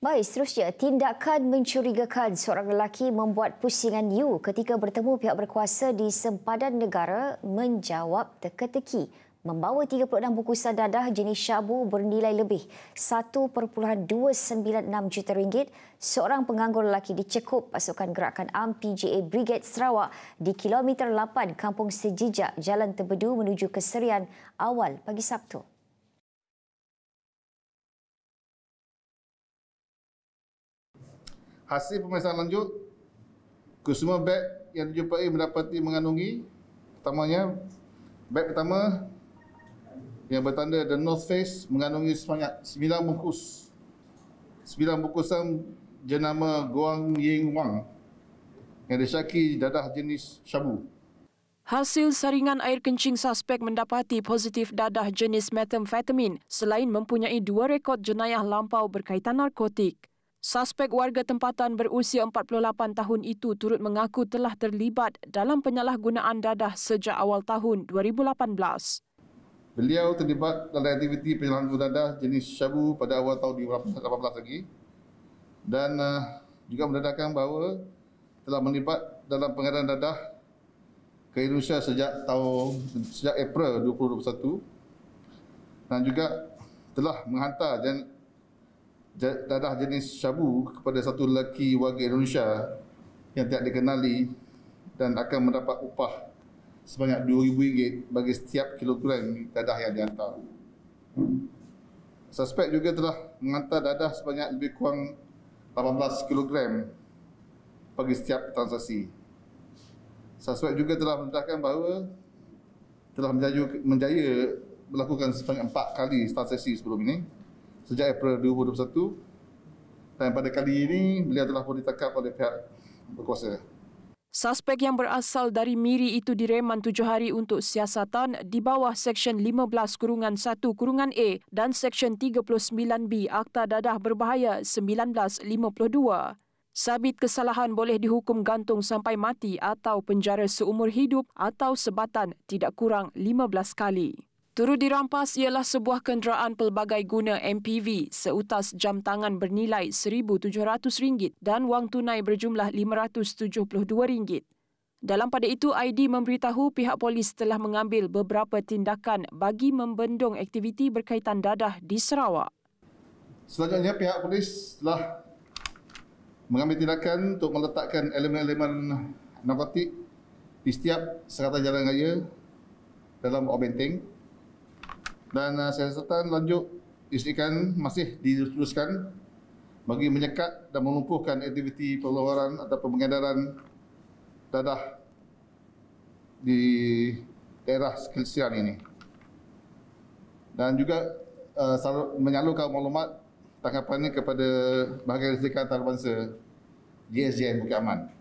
Baik, seterusnya, tindakan mencurigakan seorang lelaki membuat pusingan Yu ketika bertemu pihak berkuasa di sempadan negara menjawab teka-teki membawa 36 buku dadah jenis syabu bernilai lebih 1.296 juta ringgit, seorang penganggur lelaki dicekup pasukan gerakan am PJA Brigade Sarawak di kilometer 8 Kampung Sejijak Jalan Tebedu menuju ke Serian awal pagi Sabtu. hasil pemeriksaan lanjut kesemua beg yang dijumpai mendapati mengandungi pertamanya beg pertama yang bertanda The North Face mengandungi sebanyak 9 bungkus 9 yang jenama Guang Ying Wang yang disyaki dadah jenis syabu. Hasil saringan air kencing suspek mendapati positif dadah jenis metamfetamin selain mempunyai dua rekod jenayah lampau berkaitan narkotik. Suspek warga tempatan berusia 48 tahun itu turut mengaku telah terlibat dalam penyalahgunaan dadah sejak awal tahun 2018. Beliau terlibat dalam aktiviti penyalahgunaan dadah jenis syabu pada awal tahun 2018 lagi dan eh, juga mendedahkan bahawa telah terlibat dalam pengadaan dadah ke Indonesia sejak tahun sejak April 2021 dan juga telah menghantar dadah jenis syabu kepada satu lelaki warga Indonesia yang tidak dikenali dan akan mendapat upah sebanyak RM2,000 bagi setiap kilogram dadah yang dihantar. Suspek juga telah menghantar dadah sebanyak lebih kurang 18 kilogram bagi setiap transaksi. Suspek juga telah menerangkan bahawa telah menjaya, menjaya melakukan sebanyak 4 kali transaksi sebelum ini sejak April 2021 dan pada kali ini beliau telah pun ditangkap oleh pihak berkuasa. Suspek yang berasal dari Miri itu direman tujuh hari untuk siasatan di bawah Seksyen 15 Kurungan 1 Kurungan A dan Seksyen 39B Akta Dadah Berbahaya 1952. Sabit kesalahan boleh dihukum gantung sampai mati atau penjara seumur hidup atau sebatan tidak kurang 15 kali. Turut dirampas ialah sebuah kenderaan pelbagai guna MPV, seutas jam tangan bernilai RM1,700 dan wang tunai berjumlah RM572. Dalam pada itu, ID memberitahu pihak polis telah mengambil beberapa tindakan bagi membendung aktiviti berkaitan dadah di Sarawak. Selanjutnya, pihak polis telah mengambil tindakan untuk meletakkan elemen-elemen narkotik di setiap serata jalan raya dalam obenteng dan uh, saya sertakan lanjut istikan masih diteruskan bagi menyekat dan melumpuhkan aktiviti pengeluaran atau pengedaran dadah di daerah sekalian ini. Dan juga uh, menyalurkan maklumat tangkapannya kepada bahagian istikan antarabangsa GSJN Bukit Aman.